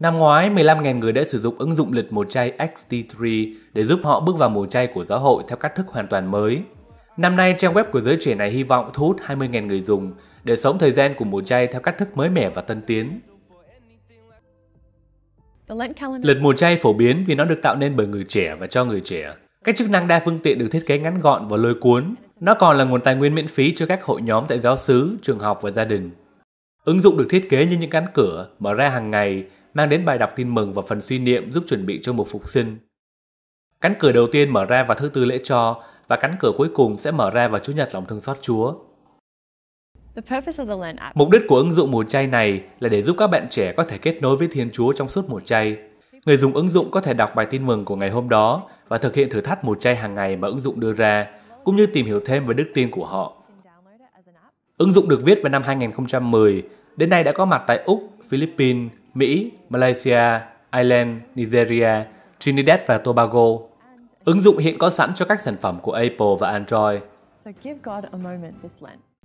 Năm ngoái, 15.000 người đã sử dụng ứng dụng lịch một chay XT3 để giúp họ bước vào mùa chay của giáo hội theo cách thức hoàn toàn mới. Năm nay, trang web của giới trẻ này hy vọng thu hút 20.000 người dùng để sống thời gian của mùa chay theo cách thức mới mẻ và tân tiến. Lịch mùa chay phổ biến vì nó được tạo nên bởi người trẻ và cho người trẻ. Các chức năng đa phương tiện được thiết kế ngắn gọn và lôi cuốn. Nó còn là nguồn tài nguyên miễn phí cho các hội nhóm tại giáo xứ, trường học và gia đình. Ứng dụng được thiết kế như những cánh cửa mở ra hàng ngày mang đến bài đọc tin mừng và phần suy niệm giúp chuẩn bị cho mùa phục sinh. Cánh cửa đầu tiên mở ra vào thứ tư lễ cho và cánh cửa cuối cùng sẽ mở ra vào Chủ nhật lòng thương xót Chúa. Mục đích của ứng dụng mùa chay này là để giúp các bạn trẻ có thể kết nối với Thiên Chúa trong suốt mùa chay. Người dùng ứng dụng có thể đọc bài tin mừng của ngày hôm đó và thực hiện thử thách mùa chay hàng ngày mà ứng dụng đưa ra, cũng như tìm hiểu thêm về đức tin của họ. Ứng dụng được viết vào năm 2010, đến nay đã có mặt tại Úc, Philippines, Mỹ, Malaysia, Ireland, Nigeria, Trinidad và Tobago. Ứng dụng hiện có sẵn cho các sản phẩm của Apple và Android. So give God a moment this Lent.